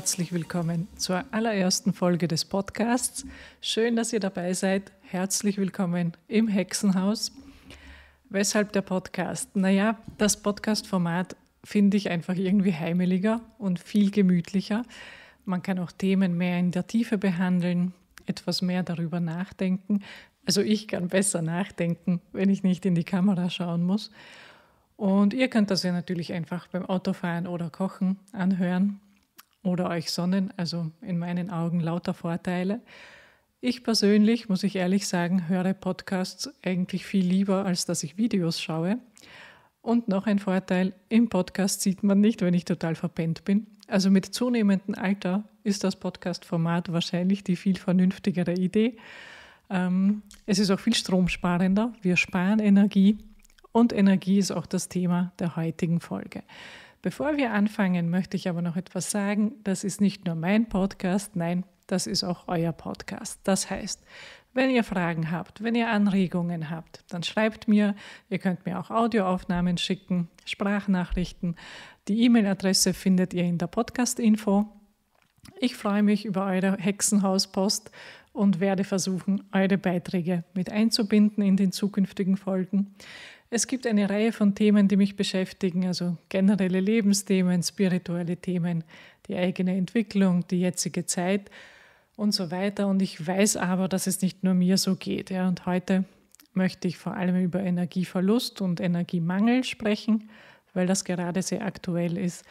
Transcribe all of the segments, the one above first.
herzlich willkommen zur allerersten Folge des Podcasts. Schön, dass ihr dabei seid. Herzlich willkommen im Hexenhaus. Weshalb der Podcast? Naja, das Podcast-Format finde ich einfach irgendwie heimeliger und viel gemütlicher. Man kann auch Themen mehr in der Tiefe behandeln, etwas mehr darüber nachdenken. Also ich kann besser nachdenken, wenn ich nicht in die Kamera schauen muss. Und ihr könnt das ja natürlich einfach beim Autofahren oder Kochen anhören oder euch sonnen, also in meinen Augen lauter Vorteile. Ich persönlich, muss ich ehrlich sagen, höre Podcasts eigentlich viel lieber, als dass ich Videos schaue. Und noch ein Vorteil, im Podcast sieht man nicht, wenn ich total verpennt bin. Also mit zunehmendem Alter ist das Podcast-Format wahrscheinlich die viel vernünftigere Idee. Ähm, es ist auch viel stromsparender, wir sparen Energie und Energie ist auch das Thema der heutigen Folge. Bevor wir anfangen, möchte ich aber noch etwas sagen. Das ist nicht nur mein Podcast, nein, das ist auch euer Podcast. Das heißt, wenn ihr Fragen habt, wenn ihr Anregungen habt, dann schreibt mir. Ihr könnt mir auch Audioaufnahmen schicken, Sprachnachrichten. Die E-Mail-Adresse findet ihr in der Podcast-Info. Ich freue mich über eure Hexenhauspost und werde versuchen, eure Beiträge mit einzubinden in den zukünftigen Folgen. Es gibt eine Reihe von Themen, die mich beschäftigen, also generelle Lebensthemen, spirituelle Themen, die eigene Entwicklung, die jetzige Zeit und so weiter. Und ich weiß aber, dass es nicht nur mir so geht. Ja. Und heute möchte ich vor allem über Energieverlust und Energiemangel sprechen, weil das gerade sehr aktuell ist.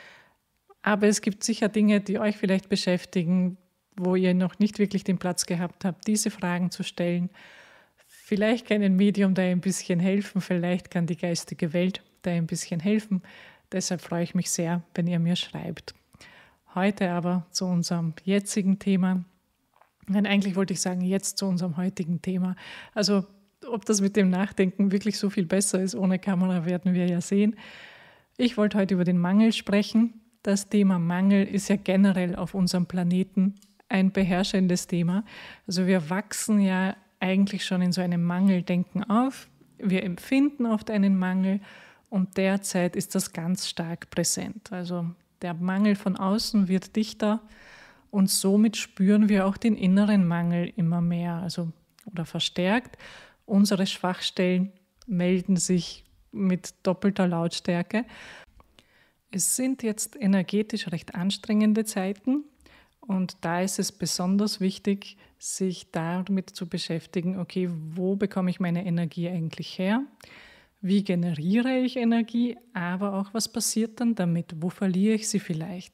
Aber es gibt sicher Dinge, die euch vielleicht beschäftigen, wo ihr noch nicht wirklich den Platz gehabt habt, diese Fragen zu stellen. Vielleicht kann ein Medium da ein bisschen helfen, vielleicht kann die geistige Welt da ein bisschen helfen. Deshalb freue ich mich sehr, wenn ihr mir schreibt. Heute aber zu unserem jetzigen Thema. Nein, eigentlich wollte ich sagen, jetzt zu unserem heutigen Thema. Also ob das mit dem Nachdenken wirklich so viel besser ist ohne Kamera, werden wir ja sehen. Ich wollte heute über den Mangel sprechen. Das Thema Mangel ist ja generell auf unserem Planeten ein beherrschendes Thema. Also wir wachsen ja eigentlich schon in so einem Mangeldenken auf. Wir empfinden oft einen Mangel und derzeit ist das ganz stark präsent. Also der Mangel von außen wird dichter und somit spüren wir auch den inneren Mangel immer mehr, also oder verstärkt. Unsere Schwachstellen melden sich mit doppelter Lautstärke. Es sind jetzt energetisch recht anstrengende Zeiten und da ist es besonders wichtig, sich damit zu beschäftigen, okay, wo bekomme ich meine Energie eigentlich her? Wie generiere ich Energie? Aber auch, was passiert dann damit? Wo verliere ich sie vielleicht?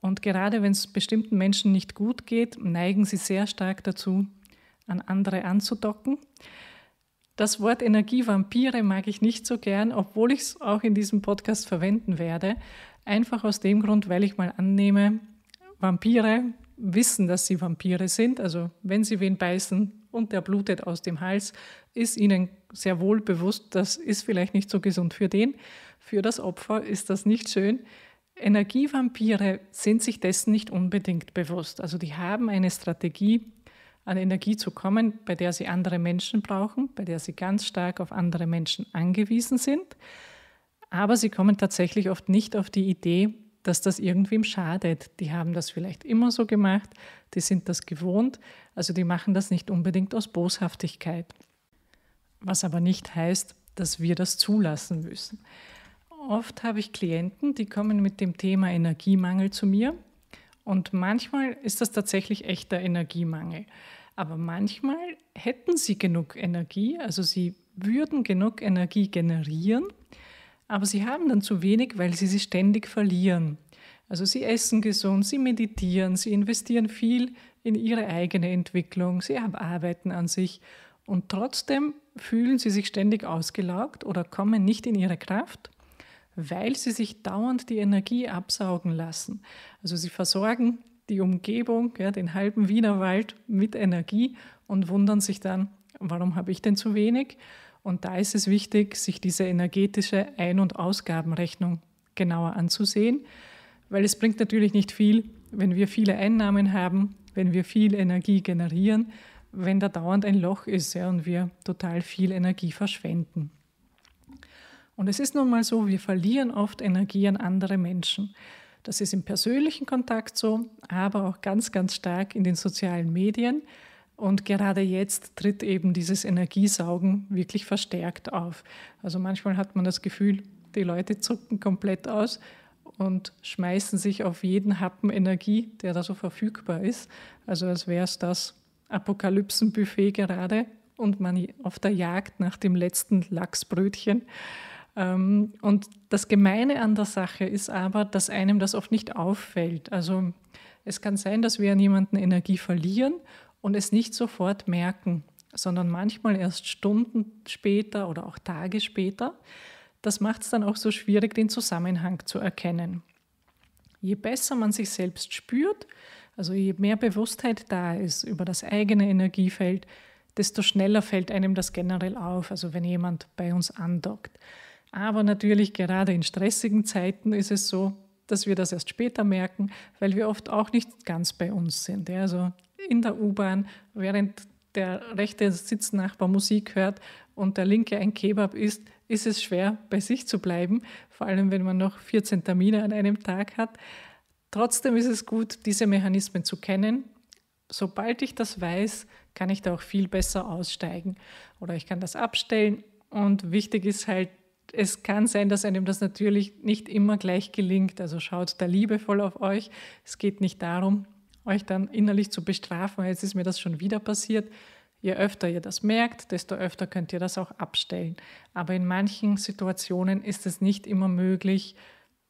Und gerade wenn es bestimmten Menschen nicht gut geht, neigen sie sehr stark dazu, an andere anzudocken. Das Wort Energievampire mag ich nicht so gern, obwohl ich es auch in diesem Podcast verwenden werde. Einfach aus dem Grund, weil ich mal annehme, Vampire wissen, dass sie Vampire sind. Also wenn sie wen beißen und der blutet aus dem Hals, ist ihnen sehr wohl bewusst, das ist vielleicht nicht so gesund für den. Für das Opfer ist das nicht schön. Energievampire sind sich dessen nicht unbedingt bewusst. Also die haben eine Strategie, an Energie zu kommen, bei der sie andere Menschen brauchen, bei der sie ganz stark auf andere Menschen angewiesen sind. Aber sie kommen tatsächlich oft nicht auf die Idee, dass das irgendwem schadet. Die haben das vielleicht immer so gemacht, die sind das gewohnt, also die machen das nicht unbedingt aus Boshaftigkeit. Was aber nicht heißt, dass wir das zulassen müssen. Oft habe ich Klienten, die kommen mit dem Thema Energiemangel zu mir und manchmal ist das tatsächlich echter Energiemangel. Aber manchmal hätten sie genug Energie, also sie würden genug Energie generieren, aber sie haben dann zu wenig, weil sie sich ständig verlieren. Also sie essen gesund, sie meditieren, sie investieren viel in ihre eigene Entwicklung, sie arbeiten an sich und trotzdem fühlen sie sich ständig ausgelaugt oder kommen nicht in ihre Kraft, weil sie sich dauernd die Energie absaugen lassen. Also sie versorgen die Umgebung, ja, den halben Wienerwald mit Energie und wundern sich dann, warum habe ich denn zu wenig? Und da ist es wichtig, sich diese energetische Ein- und Ausgabenrechnung genauer anzusehen, weil es bringt natürlich nicht viel, wenn wir viele Einnahmen haben, wenn wir viel Energie generieren, wenn da dauernd ein Loch ist ja, und wir total viel Energie verschwenden. Und es ist nun mal so, wir verlieren oft Energie an andere Menschen. Das ist im persönlichen Kontakt so, aber auch ganz, ganz stark in den sozialen Medien. Und gerade jetzt tritt eben dieses Energiesaugen wirklich verstärkt auf. Also manchmal hat man das Gefühl, die Leute zucken komplett aus und schmeißen sich auf jeden Happen Energie, der da so verfügbar ist. Also als wäre es das Apokalypsenbuffet gerade und man auf der Jagd nach dem letzten Lachsbrötchen. Ähm, und das Gemeine an der Sache ist aber, dass einem das oft nicht auffällt. Also es kann sein, dass wir an jemanden Energie verlieren und es nicht sofort merken, sondern manchmal erst Stunden später oder auch Tage später. Das macht es dann auch so schwierig, den Zusammenhang zu erkennen. Je besser man sich selbst spürt, also je mehr Bewusstheit da ist über das eigene Energiefeld, desto schneller fällt einem das generell auf, also wenn jemand bei uns andockt. Aber natürlich gerade in stressigen Zeiten ist es so, dass wir das erst später merken, weil wir oft auch nicht ganz bei uns sind. Also in der U-Bahn, während der rechte Sitznachbar Musik hört und der linke ein Kebab isst, ist es schwer, bei sich zu bleiben, vor allem wenn man noch 14 Termine an einem Tag hat. Trotzdem ist es gut, diese Mechanismen zu kennen. Sobald ich das weiß, kann ich da auch viel besser aussteigen oder ich kann das abstellen. Und wichtig ist halt, es kann sein, dass einem das natürlich nicht immer gleich gelingt. Also schaut da liebevoll auf euch. Es geht nicht darum, euch dann innerlich zu bestrafen, jetzt ist mir das schon wieder passiert. Je öfter ihr das merkt, desto öfter könnt ihr das auch abstellen. Aber in manchen Situationen ist es nicht immer möglich,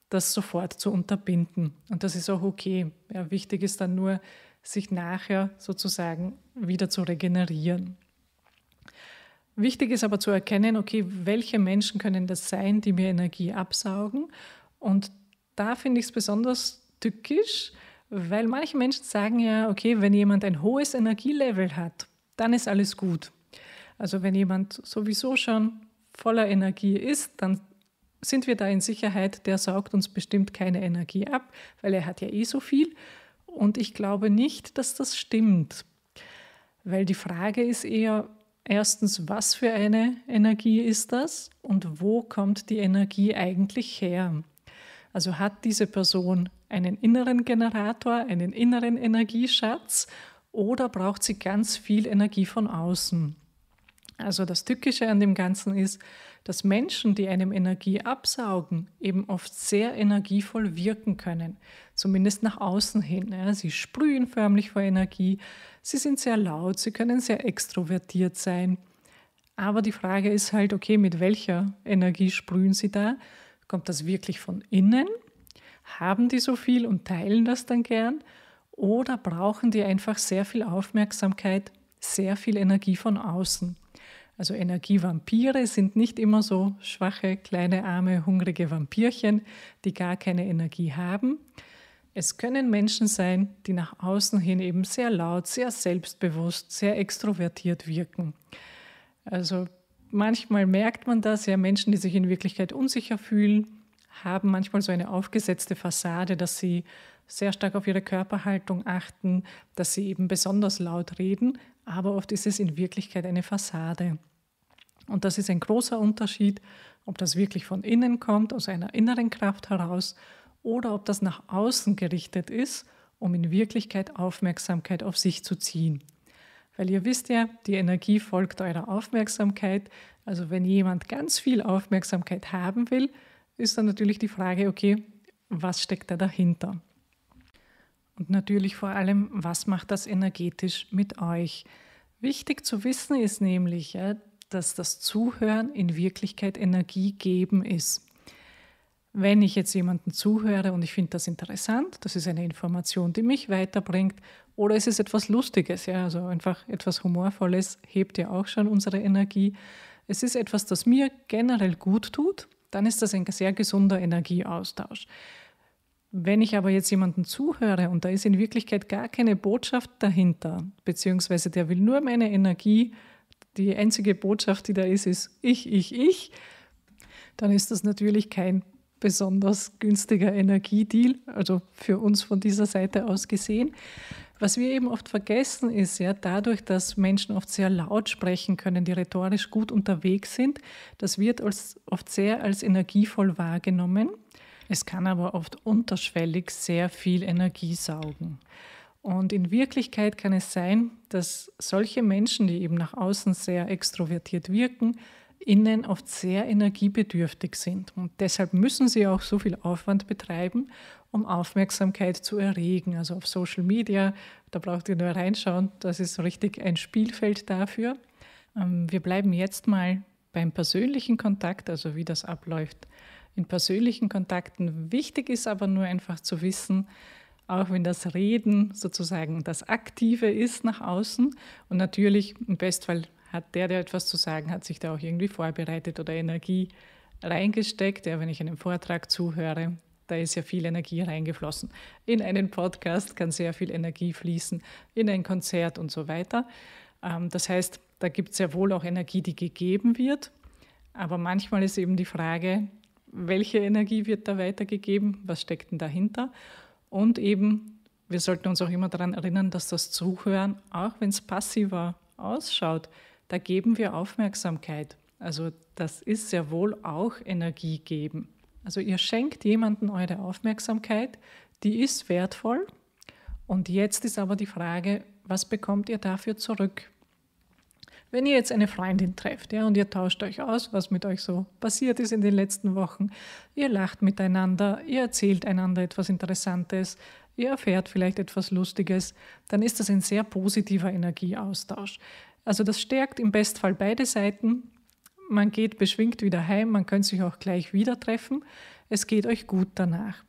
das sofort zu unterbinden. Und das ist auch okay. Ja, wichtig ist dann nur, sich nachher sozusagen wieder zu regenerieren. Wichtig ist aber zu erkennen, okay, welche Menschen können das sein, die mir Energie absaugen. Und da finde ich es besonders tückisch, weil manche Menschen sagen ja, okay, wenn jemand ein hohes Energielevel hat, dann ist alles gut. Also wenn jemand sowieso schon voller Energie ist, dann sind wir da in Sicherheit, der saugt uns bestimmt keine Energie ab, weil er hat ja eh so viel. Und ich glaube nicht, dass das stimmt. Weil die Frage ist eher, erstens, was für eine Energie ist das und wo kommt die Energie eigentlich her? Also hat diese Person einen inneren Generator, einen inneren Energieschatz oder braucht sie ganz viel Energie von außen? Also das Tückische an dem Ganzen ist, dass Menschen, die einem Energie absaugen, eben oft sehr energievoll wirken können, zumindest nach außen hin. Sie sprühen förmlich vor Energie, sie sind sehr laut, sie können sehr extrovertiert sein. Aber die Frage ist halt, okay, mit welcher Energie sprühen sie da? Kommt das wirklich von innen? Haben die so viel und teilen das dann gern? Oder brauchen die einfach sehr viel Aufmerksamkeit, sehr viel Energie von außen? Also Energievampire sind nicht immer so schwache, kleine, arme, hungrige Vampirchen, die gar keine Energie haben. Es können Menschen sein, die nach außen hin eben sehr laut, sehr selbstbewusst, sehr extrovertiert wirken. Also manchmal merkt man das, ja, Menschen, die sich in Wirklichkeit unsicher fühlen, haben manchmal so eine aufgesetzte Fassade, dass sie sehr stark auf ihre Körperhaltung achten, dass sie eben besonders laut reden, aber oft ist es in Wirklichkeit eine Fassade. Und das ist ein großer Unterschied, ob das wirklich von innen kommt, aus einer inneren Kraft heraus, oder ob das nach außen gerichtet ist, um in Wirklichkeit Aufmerksamkeit auf sich zu ziehen. Weil ihr wisst ja, die Energie folgt eurer Aufmerksamkeit. Also wenn jemand ganz viel Aufmerksamkeit haben will, ist dann natürlich die Frage, okay, was steckt da dahinter? Und natürlich vor allem, was macht das energetisch mit euch? Wichtig zu wissen ist nämlich, ja, dass das Zuhören in Wirklichkeit Energie geben ist. Wenn ich jetzt jemanden zuhöre und ich finde das interessant, das ist eine Information, die mich weiterbringt oder es ist etwas Lustiges, ja, also einfach etwas Humorvolles hebt ja auch schon unsere Energie. Es ist etwas, das mir generell gut tut, dann ist das ein sehr gesunder Energieaustausch. Wenn ich aber jetzt jemanden zuhöre und da ist in Wirklichkeit gar keine Botschaft dahinter, beziehungsweise der will nur meine Energie, die einzige Botschaft, die da ist, ist ich, ich, ich, dann ist das natürlich kein besonders günstiger Energiedeal, also für uns von dieser Seite aus gesehen. Was wir eben oft vergessen ist, ja, dadurch, dass Menschen oft sehr laut sprechen können, die rhetorisch gut unterwegs sind, das wird als, oft sehr als energievoll wahrgenommen. Es kann aber oft unterschwellig sehr viel Energie saugen. Und in Wirklichkeit kann es sein, dass solche Menschen, die eben nach außen sehr extrovertiert wirken, innen oft sehr energiebedürftig sind. Und deshalb müssen sie auch so viel Aufwand betreiben, um Aufmerksamkeit zu erregen. Also auf Social Media, da braucht ihr nur reinschauen, das ist richtig ein Spielfeld dafür. Ähm, wir bleiben jetzt mal beim persönlichen Kontakt, also wie das abläuft in persönlichen Kontakten. Wichtig ist aber nur einfach zu wissen, auch wenn das Reden sozusagen das Aktive ist nach außen und natürlich im Bestfall hat der, der etwas zu sagen hat, sich da auch irgendwie vorbereitet oder Energie reingesteckt. Ja, wenn ich einem Vortrag zuhöre, da ist ja viel Energie reingeflossen. In einen Podcast kann sehr viel Energie fließen, in ein Konzert und so weiter. Ähm, das heißt, da gibt es ja wohl auch Energie, die gegeben wird. Aber manchmal ist eben die Frage, welche Energie wird da weitergegeben? Was steckt denn dahinter? Und eben, wir sollten uns auch immer daran erinnern, dass das Zuhören, auch wenn es passiver ausschaut, da geben wir Aufmerksamkeit. Also das ist sehr wohl auch Energie geben. Also ihr schenkt jemanden eure Aufmerksamkeit, die ist wertvoll. Und jetzt ist aber die Frage, was bekommt ihr dafür zurück? Wenn ihr jetzt eine Freundin trefft ja, und ihr tauscht euch aus, was mit euch so passiert ist in den letzten Wochen, ihr lacht miteinander, ihr erzählt einander etwas Interessantes, ihr erfährt vielleicht etwas Lustiges, dann ist das ein sehr positiver Energieaustausch. Also das stärkt im Bestfall beide Seiten man geht beschwingt wieder heim, man könnte sich auch gleich wieder treffen. Es geht euch gut danach.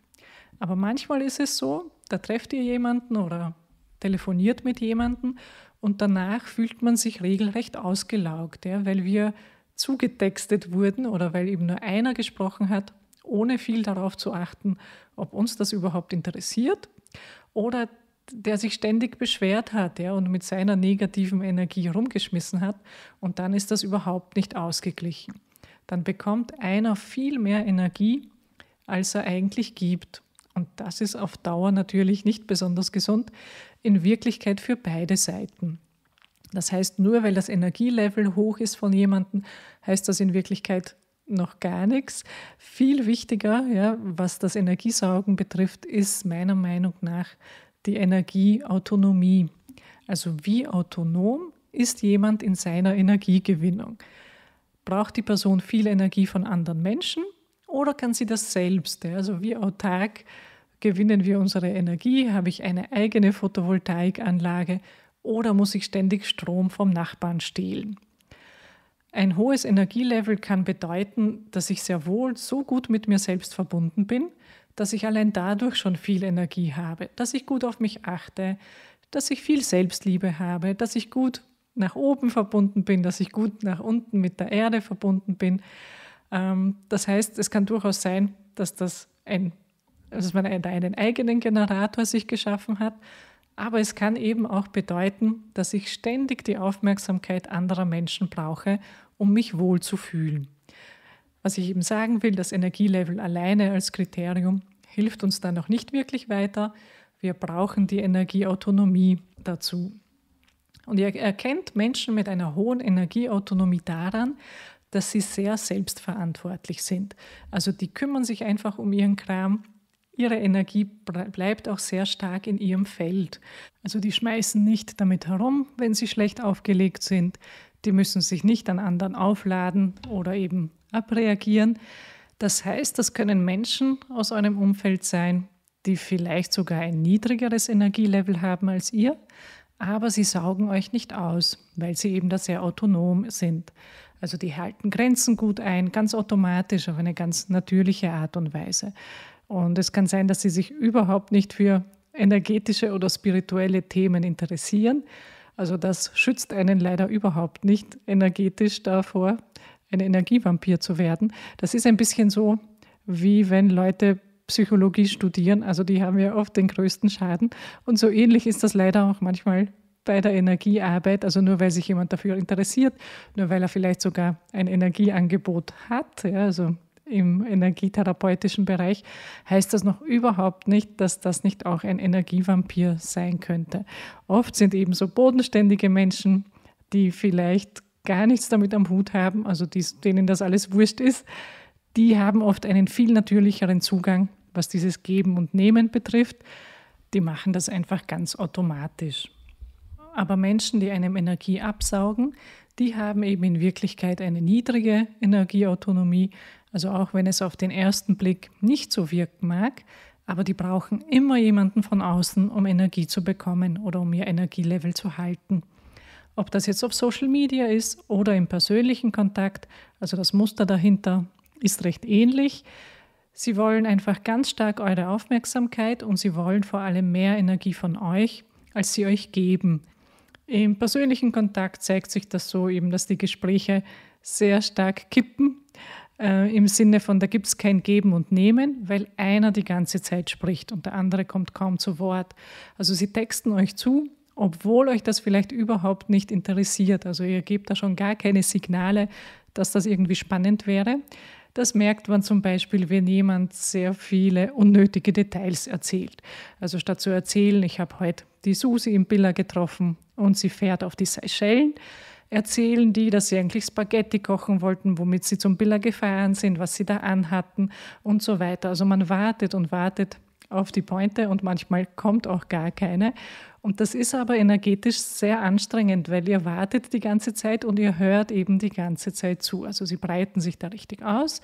Aber manchmal ist es so, da trefft ihr jemanden oder telefoniert mit jemanden und danach fühlt man sich regelrecht ausgelaugt, ja, weil wir zugetextet wurden oder weil eben nur einer gesprochen hat, ohne viel darauf zu achten, ob uns das überhaupt interessiert oder der sich ständig beschwert hat ja, und mit seiner negativen Energie rumgeschmissen hat. Und dann ist das überhaupt nicht ausgeglichen. Dann bekommt einer viel mehr Energie, als er eigentlich gibt. Und das ist auf Dauer natürlich nicht besonders gesund, in Wirklichkeit für beide Seiten. Das heißt, nur weil das Energielevel hoch ist von jemandem, heißt das in Wirklichkeit noch gar nichts. Viel wichtiger, ja, was das Energiesaugen betrifft, ist meiner Meinung nach die Energieautonomie. Also wie autonom ist jemand in seiner Energiegewinnung? Braucht die Person viel Energie von anderen Menschen oder kann sie das selbst? Also wie autark gewinnen wir unsere Energie? Habe ich eine eigene Photovoltaikanlage oder muss ich ständig Strom vom Nachbarn stehlen? Ein hohes Energielevel kann bedeuten, dass ich sehr wohl so gut mit mir selbst verbunden bin – dass ich allein dadurch schon viel Energie habe, dass ich gut auf mich achte, dass ich viel Selbstliebe habe, dass ich gut nach oben verbunden bin, dass ich gut nach unten mit der Erde verbunden bin. Ähm, das heißt, es kann durchaus sein, dass, das ein, dass man einen eigenen Generator sich geschaffen hat, aber es kann eben auch bedeuten, dass ich ständig die Aufmerksamkeit anderer Menschen brauche, um mich wohl zu fühlen. Was ich eben sagen will, das Energielevel alleine als Kriterium hilft uns da noch nicht wirklich weiter. Wir brauchen die Energieautonomie dazu. Und ihr erkennt Menschen mit einer hohen Energieautonomie daran, dass sie sehr selbstverantwortlich sind. Also die kümmern sich einfach um ihren Kram. Ihre Energie bleibt auch sehr stark in ihrem Feld. Also die schmeißen nicht damit herum, wenn sie schlecht aufgelegt sind. Die müssen sich nicht an anderen aufladen oder eben abreagieren. Das heißt, das können Menschen aus einem Umfeld sein, die vielleicht sogar ein niedrigeres Energielevel haben als ihr, aber sie saugen euch nicht aus, weil sie eben da sehr autonom sind. Also die halten Grenzen gut ein, ganz automatisch, auf eine ganz natürliche Art und Weise. Und es kann sein, dass sie sich überhaupt nicht für energetische oder spirituelle Themen interessieren. Also das schützt einen leider überhaupt nicht energetisch davor, ein Energievampir zu werden. Das ist ein bisschen so, wie wenn Leute Psychologie studieren, also die haben ja oft den größten Schaden. Und so ähnlich ist das leider auch manchmal bei der Energiearbeit, also nur weil sich jemand dafür interessiert, nur weil er vielleicht sogar ein Energieangebot hat, ja, also im energietherapeutischen Bereich, heißt das noch überhaupt nicht, dass das nicht auch ein Energievampir sein könnte. Oft sind eben so bodenständige Menschen, die vielleicht gar nichts damit am Hut haben, also die, denen das alles wurscht ist, die haben oft einen viel natürlicheren Zugang, was dieses Geben und Nehmen betrifft. Die machen das einfach ganz automatisch. Aber Menschen, die einem Energie absaugen, die haben eben in Wirklichkeit eine niedrige Energieautonomie. Also auch wenn es auf den ersten Blick nicht so wirken mag, aber die brauchen immer jemanden von außen, um Energie zu bekommen oder um ihr Energielevel zu halten. Ob das jetzt auf Social Media ist oder im persönlichen Kontakt, also das Muster dahinter ist recht ähnlich. Sie wollen einfach ganz stark eure Aufmerksamkeit und sie wollen vor allem mehr Energie von euch, als sie euch geben. Im persönlichen Kontakt zeigt sich das so eben, dass die Gespräche sehr stark kippen, äh, im Sinne von, da gibt es kein Geben und Nehmen, weil einer die ganze Zeit spricht und der andere kommt kaum zu Wort. Also sie texten euch zu, obwohl euch das vielleicht überhaupt nicht interessiert. Also ihr gebt da schon gar keine Signale, dass das irgendwie spannend wäre. Das merkt man zum Beispiel, wenn jemand sehr viele unnötige Details erzählt. Also statt zu erzählen, ich habe heute die Susi im Billa getroffen und sie fährt auf die Seychellen, erzählen die, dass sie eigentlich Spaghetti kochen wollten, womit sie zum Billa gefahren sind, was sie da anhatten und so weiter. Also man wartet und wartet auf die Pointe und manchmal kommt auch gar keine. Und das ist aber energetisch sehr anstrengend, weil ihr wartet die ganze Zeit und ihr hört eben die ganze Zeit zu. Also sie breiten sich da richtig aus.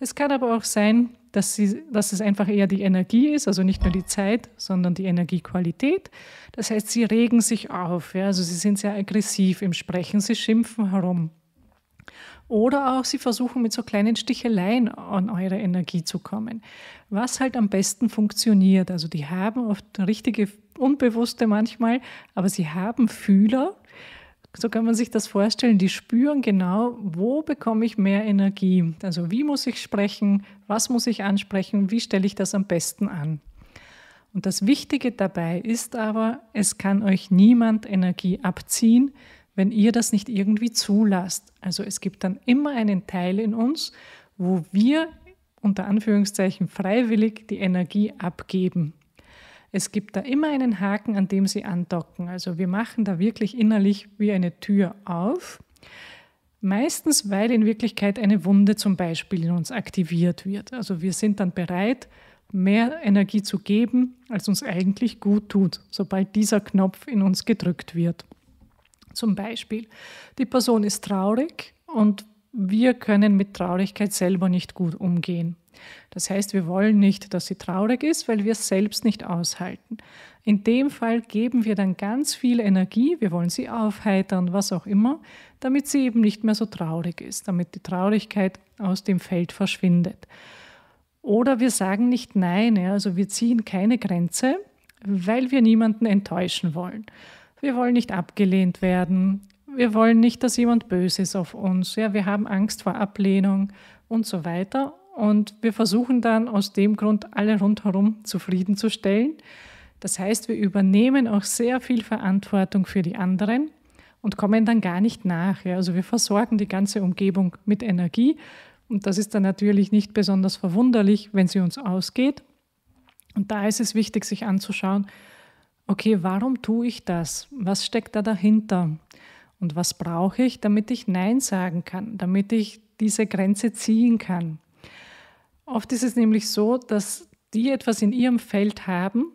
Es kann aber auch sein, dass, sie, dass es einfach eher die Energie ist, also nicht nur die Zeit, sondern die Energiequalität. Das heißt, sie regen sich auf, ja? also sie sind sehr aggressiv im Sprechen, sie schimpfen herum. Oder auch sie versuchen mit so kleinen Sticheleien an eure Energie zu kommen. Was halt am besten funktioniert. Also die haben oft richtige Unbewusste manchmal, aber sie haben Fühler. So kann man sich das vorstellen. Die spüren genau, wo bekomme ich mehr Energie. Also wie muss ich sprechen, was muss ich ansprechen, wie stelle ich das am besten an. Und das Wichtige dabei ist aber, es kann euch niemand Energie abziehen, wenn ihr das nicht irgendwie zulasst. Also es gibt dann immer einen Teil in uns, wo wir unter Anführungszeichen freiwillig die Energie abgeben. Es gibt da immer einen Haken, an dem sie andocken. Also wir machen da wirklich innerlich wie eine Tür auf. Meistens, weil in Wirklichkeit eine Wunde zum Beispiel in uns aktiviert wird. Also wir sind dann bereit, mehr Energie zu geben, als uns eigentlich gut tut, sobald dieser Knopf in uns gedrückt wird. Zum Beispiel, die Person ist traurig und wir können mit Traurigkeit selber nicht gut umgehen. Das heißt, wir wollen nicht, dass sie traurig ist, weil wir es selbst nicht aushalten. In dem Fall geben wir dann ganz viel Energie, wir wollen sie aufheitern, was auch immer, damit sie eben nicht mehr so traurig ist, damit die Traurigkeit aus dem Feld verschwindet. Oder wir sagen nicht Nein, also wir ziehen keine Grenze, weil wir niemanden enttäuschen wollen. Wir wollen nicht abgelehnt werden, wir wollen nicht, dass jemand böse ist auf uns. Ja, wir haben Angst vor Ablehnung und so weiter. Und wir versuchen dann aus dem Grund alle rundherum zufriedenzustellen. Das heißt, wir übernehmen auch sehr viel Verantwortung für die anderen und kommen dann gar nicht nach. Ja. Also wir versorgen die ganze Umgebung mit Energie und das ist dann natürlich nicht besonders verwunderlich, wenn sie uns ausgeht. Und da ist es wichtig, sich anzuschauen, okay, warum tue ich das? Was steckt da dahinter? Und was brauche ich, damit ich Nein sagen kann, damit ich diese Grenze ziehen kann? Oft ist es nämlich so, dass die etwas in ihrem Feld haben,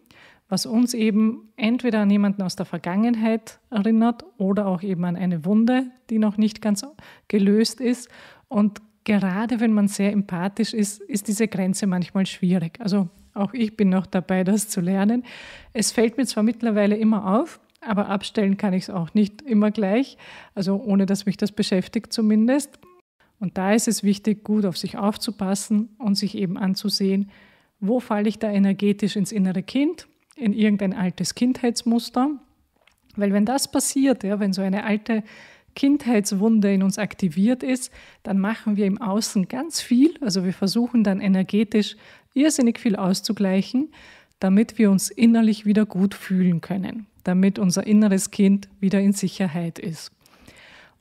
was uns eben entweder an jemanden aus der Vergangenheit erinnert oder auch eben an eine Wunde, die noch nicht ganz gelöst ist. Und gerade wenn man sehr empathisch ist, ist diese Grenze manchmal schwierig. Also auch ich bin noch dabei, das zu lernen. Es fällt mir zwar mittlerweile immer auf, aber abstellen kann ich es auch nicht immer gleich, also ohne dass mich das beschäftigt zumindest. Und da ist es wichtig, gut auf sich aufzupassen und sich eben anzusehen, wo falle ich da energetisch ins innere Kind, in irgendein altes Kindheitsmuster. Weil wenn das passiert, ja, wenn so eine alte Kindheitswunde in uns aktiviert ist, dann machen wir im Außen ganz viel. Also wir versuchen dann energetisch irrsinnig viel auszugleichen damit wir uns innerlich wieder gut fühlen können, damit unser inneres Kind wieder in Sicherheit ist.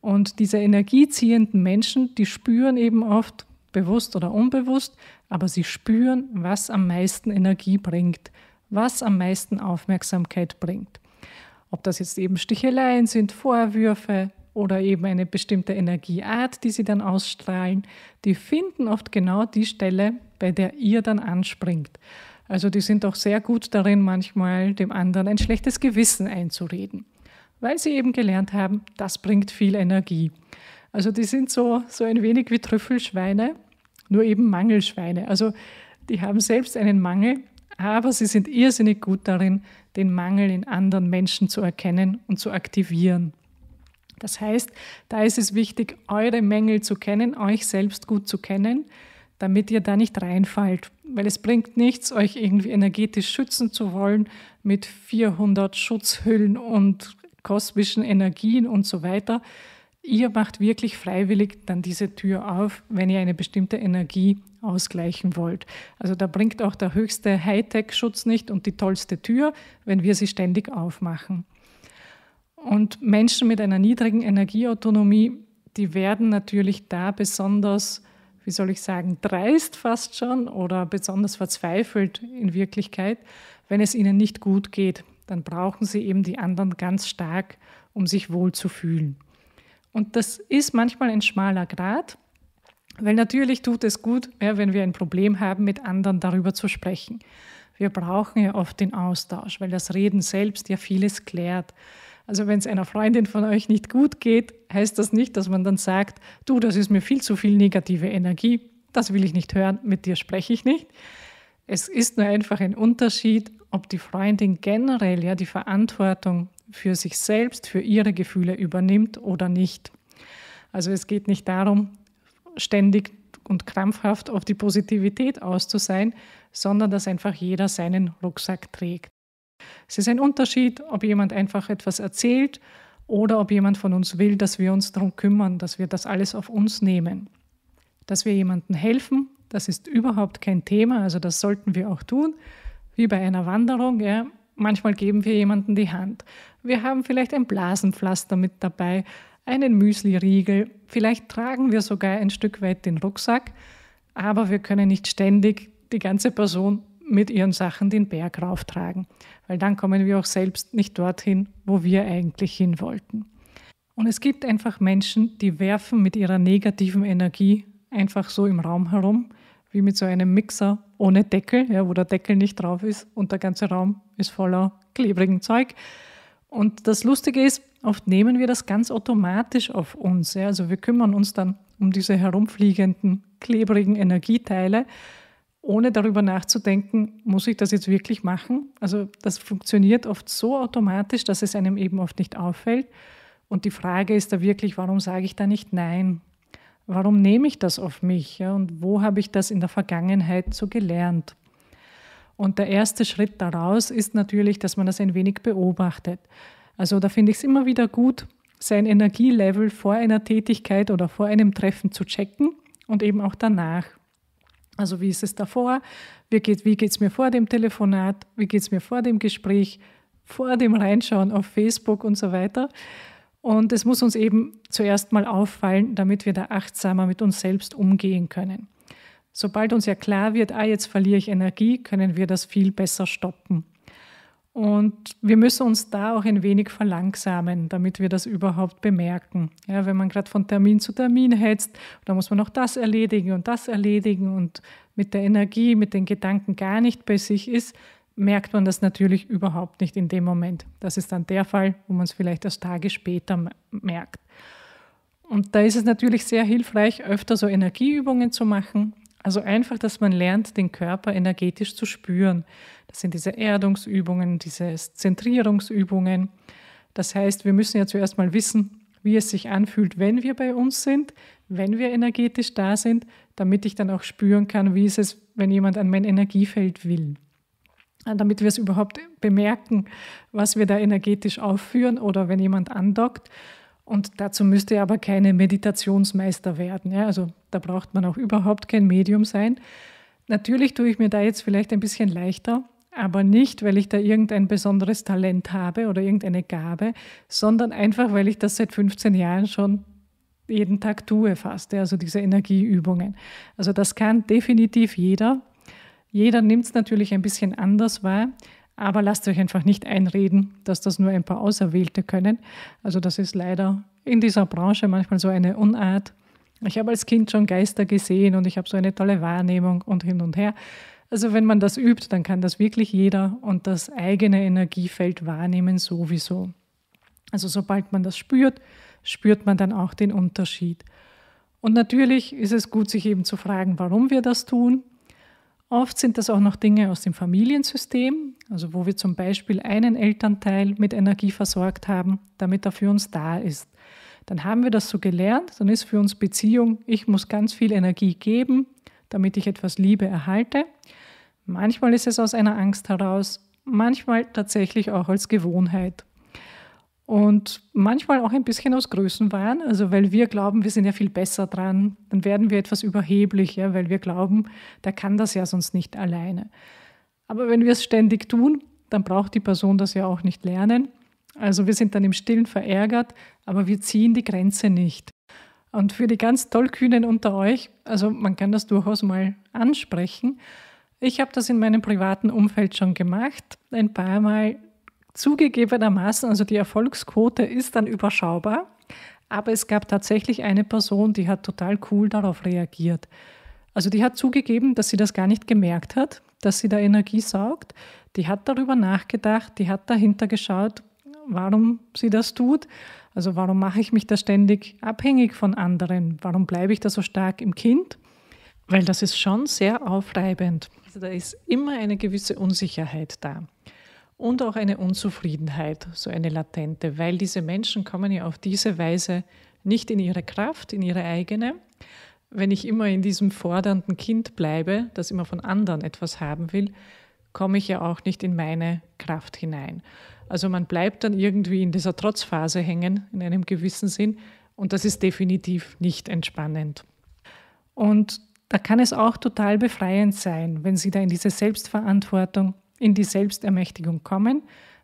Und diese energieziehenden Menschen, die spüren eben oft, bewusst oder unbewusst, aber sie spüren, was am meisten Energie bringt, was am meisten Aufmerksamkeit bringt. Ob das jetzt eben Sticheleien sind, Vorwürfe oder eben eine bestimmte Energieart, die sie dann ausstrahlen, die finden oft genau die Stelle, bei der ihr dann anspringt. Also die sind auch sehr gut darin, manchmal dem anderen ein schlechtes Gewissen einzureden, weil sie eben gelernt haben, das bringt viel Energie. Also die sind so, so ein wenig wie Trüffelschweine, nur eben Mangelschweine. Also die haben selbst einen Mangel, aber sie sind irrsinnig gut darin, den Mangel in anderen Menschen zu erkennen und zu aktivieren. Das heißt, da ist es wichtig, eure Mängel zu kennen, euch selbst gut zu kennen, damit ihr da nicht reinfallt. Weil es bringt nichts, euch irgendwie energetisch schützen zu wollen mit 400 Schutzhüllen und kosmischen Energien und so weiter. Ihr macht wirklich freiwillig dann diese Tür auf, wenn ihr eine bestimmte Energie ausgleichen wollt. Also da bringt auch der höchste Hightech-Schutz nicht und die tollste Tür, wenn wir sie ständig aufmachen. Und Menschen mit einer niedrigen Energieautonomie, die werden natürlich da besonders wie soll ich sagen, dreist fast schon oder besonders verzweifelt in Wirklichkeit, wenn es ihnen nicht gut geht. Dann brauchen sie eben die anderen ganz stark, um sich wohl zu fühlen. Und das ist manchmal ein schmaler Grat, weil natürlich tut es gut, ja, wenn wir ein Problem haben, mit anderen darüber zu sprechen. Wir brauchen ja oft den Austausch, weil das Reden selbst ja vieles klärt. Also wenn es einer Freundin von euch nicht gut geht, heißt das nicht, dass man dann sagt, du, das ist mir viel zu viel negative Energie, das will ich nicht hören, mit dir spreche ich nicht. Es ist nur einfach ein Unterschied, ob die Freundin generell ja die Verantwortung für sich selbst, für ihre Gefühle übernimmt oder nicht. Also es geht nicht darum, ständig und krampfhaft auf die Positivität aus zu sein, sondern dass einfach jeder seinen Rucksack trägt. Es ist ein Unterschied, ob jemand einfach etwas erzählt oder ob jemand von uns will, dass wir uns darum kümmern, dass wir das alles auf uns nehmen. Dass wir jemandem helfen, das ist überhaupt kein Thema, also das sollten wir auch tun, wie bei einer Wanderung. Ja. Manchmal geben wir jemandem die Hand. Wir haben vielleicht ein Blasenpflaster mit dabei, einen Müsliriegel, vielleicht tragen wir sogar ein Stück weit den Rucksack, aber wir können nicht ständig die ganze Person mit ihren Sachen den Berg rauftragen, weil dann kommen wir auch selbst nicht dorthin, wo wir eigentlich hin wollten. Und es gibt einfach Menschen, die werfen mit ihrer negativen Energie einfach so im Raum herum, wie mit so einem Mixer ohne Deckel, ja, wo der Deckel nicht drauf ist und der ganze Raum ist voller klebrigen Zeug. Und das Lustige ist, oft nehmen wir das ganz automatisch auf uns. Ja. Also wir kümmern uns dann um diese herumfliegenden, klebrigen Energieteile ohne darüber nachzudenken, muss ich das jetzt wirklich machen? Also das funktioniert oft so automatisch, dass es einem eben oft nicht auffällt. Und die Frage ist da wirklich, warum sage ich da nicht Nein? Warum nehme ich das auf mich? und wo habe ich das in der Vergangenheit so gelernt? Und der erste Schritt daraus ist natürlich, dass man das ein wenig beobachtet. Also da finde ich es immer wieder gut, sein Energielevel vor einer Tätigkeit oder vor einem Treffen zu checken und eben auch danach. Also wie ist es davor? Wie geht es mir vor dem Telefonat? Wie geht es mir vor dem Gespräch? Vor dem Reinschauen auf Facebook und so weiter. Und es muss uns eben zuerst mal auffallen, damit wir da achtsamer mit uns selbst umgehen können. Sobald uns ja klar wird, ah, jetzt verliere ich Energie, können wir das viel besser stoppen. Und wir müssen uns da auch ein wenig verlangsamen, damit wir das überhaupt bemerken. Ja, wenn man gerade von Termin zu Termin hetzt, da muss man auch das erledigen und das erledigen und mit der Energie, mit den Gedanken gar nicht bei sich ist, merkt man das natürlich überhaupt nicht in dem Moment. Das ist dann der Fall, wo man es vielleicht erst Tage später merkt. Und da ist es natürlich sehr hilfreich, öfter so Energieübungen zu machen, also einfach, dass man lernt, den Körper energetisch zu spüren. Das sind diese Erdungsübungen, diese Zentrierungsübungen. Das heißt, wir müssen ja zuerst mal wissen, wie es sich anfühlt, wenn wir bei uns sind, wenn wir energetisch da sind, damit ich dann auch spüren kann, wie ist es, wenn jemand an mein Energiefeld will. Damit wir es überhaupt bemerken, was wir da energetisch aufführen oder wenn jemand andockt, und dazu müsste aber keine Meditationsmeister werden. Ja? Also da braucht man auch überhaupt kein Medium sein. Natürlich tue ich mir da jetzt vielleicht ein bisschen leichter, aber nicht, weil ich da irgendein besonderes Talent habe oder irgendeine Gabe, sondern einfach, weil ich das seit 15 Jahren schon jeden Tag tue fast, ja? also diese Energieübungen. Also das kann definitiv jeder. Jeder nimmt es natürlich ein bisschen anders wahr, aber lasst euch einfach nicht einreden, dass das nur ein paar Auserwählte können. Also das ist leider in dieser Branche manchmal so eine Unart. Ich habe als Kind schon Geister gesehen und ich habe so eine tolle Wahrnehmung und hin und her. Also wenn man das übt, dann kann das wirklich jeder und das eigene Energiefeld wahrnehmen sowieso. Also sobald man das spürt, spürt man dann auch den Unterschied. Und natürlich ist es gut, sich eben zu fragen, warum wir das tun. Oft sind das auch noch Dinge aus dem Familiensystem, also wo wir zum Beispiel einen Elternteil mit Energie versorgt haben, damit er für uns da ist. Dann haben wir das so gelernt, dann ist für uns Beziehung, ich muss ganz viel Energie geben, damit ich etwas Liebe erhalte. Manchmal ist es aus einer Angst heraus, manchmal tatsächlich auch als Gewohnheit und manchmal auch ein bisschen aus Größenwahn, also weil wir glauben, wir sind ja viel besser dran, dann werden wir etwas überheblicher, weil wir glauben, der kann das ja sonst nicht alleine. Aber wenn wir es ständig tun, dann braucht die Person das ja auch nicht lernen. Also wir sind dann im Stillen verärgert, aber wir ziehen die Grenze nicht. Und für die ganz tollkühnen unter euch, also man kann das durchaus mal ansprechen. Ich habe das in meinem privaten Umfeld schon gemacht, ein paar Mal Zugegebenermaßen, also die Erfolgsquote ist dann überschaubar, aber es gab tatsächlich eine Person, die hat total cool darauf reagiert. Also die hat zugegeben, dass sie das gar nicht gemerkt hat, dass sie da Energie saugt. Die hat darüber nachgedacht, die hat dahinter geschaut, warum sie das tut. Also warum mache ich mich da ständig abhängig von anderen? Warum bleibe ich da so stark im Kind? Weil das ist schon sehr aufreibend. Also da ist immer eine gewisse Unsicherheit da und auch eine Unzufriedenheit, so eine latente, weil diese Menschen kommen ja auf diese Weise nicht in ihre Kraft, in ihre eigene. Wenn ich immer in diesem fordernden Kind bleibe, das immer von anderen etwas haben will, komme ich ja auch nicht in meine Kraft hinein. Also man bleibt dann irgendwie in dieser Trotzphase hängen, in einem gewissen Sinn, und das ist definitiv nicht entspannend. Und da kann es auch total befreiend sein, wenn Sie da in diese Selbstverantwortung in die Selbstermächtigung kommen.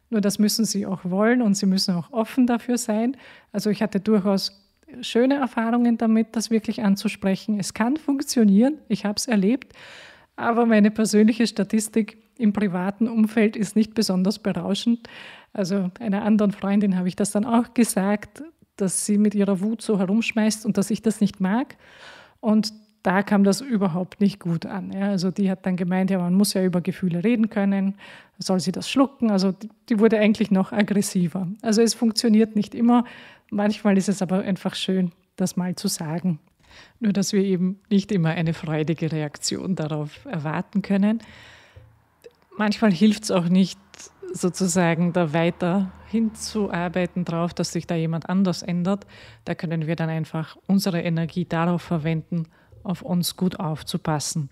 Nur das müssen sie auch wollen und sie müssen auch offen dafür sein. Also ich hatte durchaus schöne Erfahrungen damit, das wirklich anzusprechen. Es kann funktionieren, ich habe es erlebt, aber meine persönliche Statistik im privaten Umfeld ist nicht besonders berauschend. Also einer anderen Freundin habe ich das dann auch gesagt, dass sie mit ihrer Wut so herumschmeißt und dass ich das nicht mag. Und da kam das überhaupt nicht gut an. Ja. Also die hat dann gemeint, ja, man muss ja über Gefühle reden können, soll sie das schlucken? Also die, die wurde eigentlich noch aggressiver. Also es funktioniert nicht immer. Manchmal ist es aber einfach schön, das mal zu sagen. Nur dass wir eben nicht immer eine freudige Reaktion darauf erwarten können. Manchmal hilft es auch nicht, sozusagen da weiter hinzuarbeiten drauf, dass sich da jemand anders ändert. Da können wir dann einfach unsere Energie darauf verwenden, auf uns gut aufzupassen.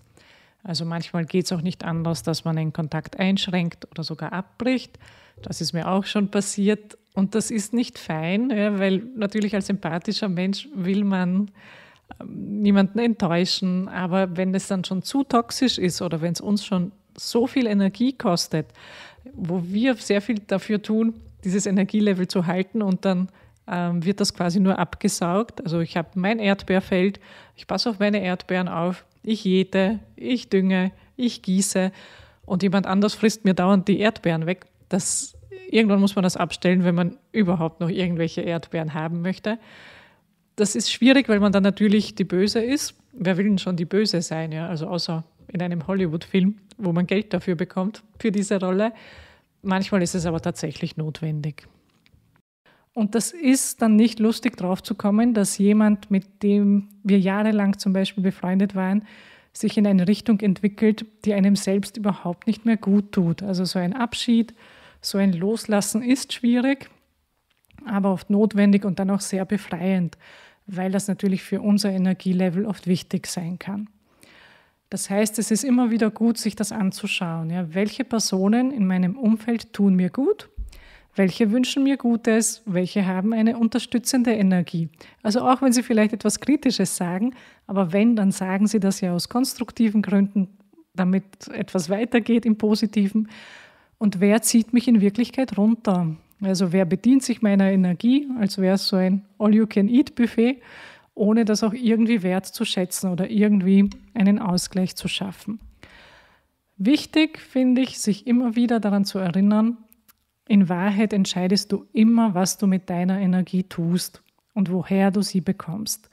Also manchmal geht es auch nicht anders, dass man einen Kontakt einschränkt oder sogar abbricht. Das ist mir auch schon passiert und das ist nicht fein, ja, weil natürlich als empathischer Mensch will man ähm, niemanden enttäuschen, aber wenn es dann schon zu toxisch ist oder wenn es uns schon so viel Energie kostet, wo wir sehr viel dafür tun, dieses Energielevel zu halten und dann ähm, wird das quasi nur abgesaugt. Also ich habe mein Erdbeerfeld, ich passe auf meine Erdbeeren auf, ich jäte, ich dünge, ich gieße und jemand anders frisst mir dauernd die Erdbeeren weg. Das, irgendwann muss man das abstellen, wenn man überhaupt noch irgendwelche Erdbeeren haben möchte. Das ist schwierig, weil man dann natürlich die Böse ist. Wer will denn schon die Böse sein? Ja? Also außer in einem Hollywood-Film, wo man Geld dafür bekommt, für diese Rolle. Manchmal ist es aber tatsächlich notwendig. Und das ist dann nicht lustig drauf zu kommen, dass jemand, mit dem wir jahrelang zum Beispiel befreundet waren, sich in eine Richtung entwickelt, die einem selbst überhaupt nicht mehr gut tut. Also so ein Abschied, so ein Loslassen ist schwierig, aber oft notwendig und dann auch sehr befreiend, weil das natürlich für unser Energielevel oft wichtig sein kann. Das heißt, es ist immer wieder gut, sich das anzuschauen. Ja, welche Personen in meinem Umfeld tun mir gut welche wünschen mir Gutes? Welche haben eine unterstützende Energie? Also auch wenn Sie vielleicht etwas Kritisches sagen, aber wenn, dann sagen Sie das ja aus konstruktiven Gründen, damit etwas weitergeht im Positiven. Und wer zieht mich in Wirklichkeit runter? Also wer bedient sich meiner Energie, als wäre es so ein All-You-Can-Eat-Buffet, ohne das auch irgendwie wert zu schätzen oder irgendwie einen Ausgleich zu schaffen. Wichtig finde ich, sich immer wieder daran zu erinnern, in Wahrheit entscheidest du immer, was du mit deiner Energie tust und woher du sie bekommst.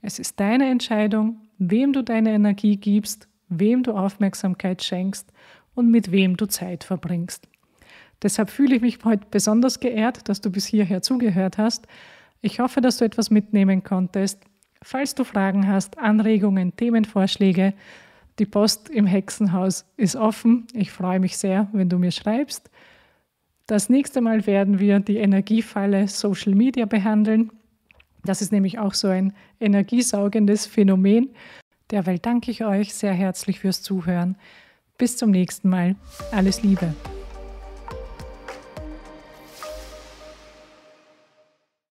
Es ist deine Entscheidung, wem du deine Energie gibst, wem du Aufmerksamkeit schenkst und mit wem du Zeit verbringst. Deshalb fühle ich mich heute besonders geehrt, dass du bis hierher zugehört hast. Ich hoffe, dass du etwas mitnehmen konntest. Falls du Fragen hast, Anregungen, Themenvorschläge, die Post im Hexenhaus ist offen. Ich freue mich sehr, wenn du mir schreibst. Das nächste Mal werden wir die Energiefalle Social Media behandeln. Das ist nämlich auch so ein energiesaugendes Phänomen. Derweil danke ich euch sehr herzlich fürs Zuhören. Bis zum nächsten Mal. Alles Liebe.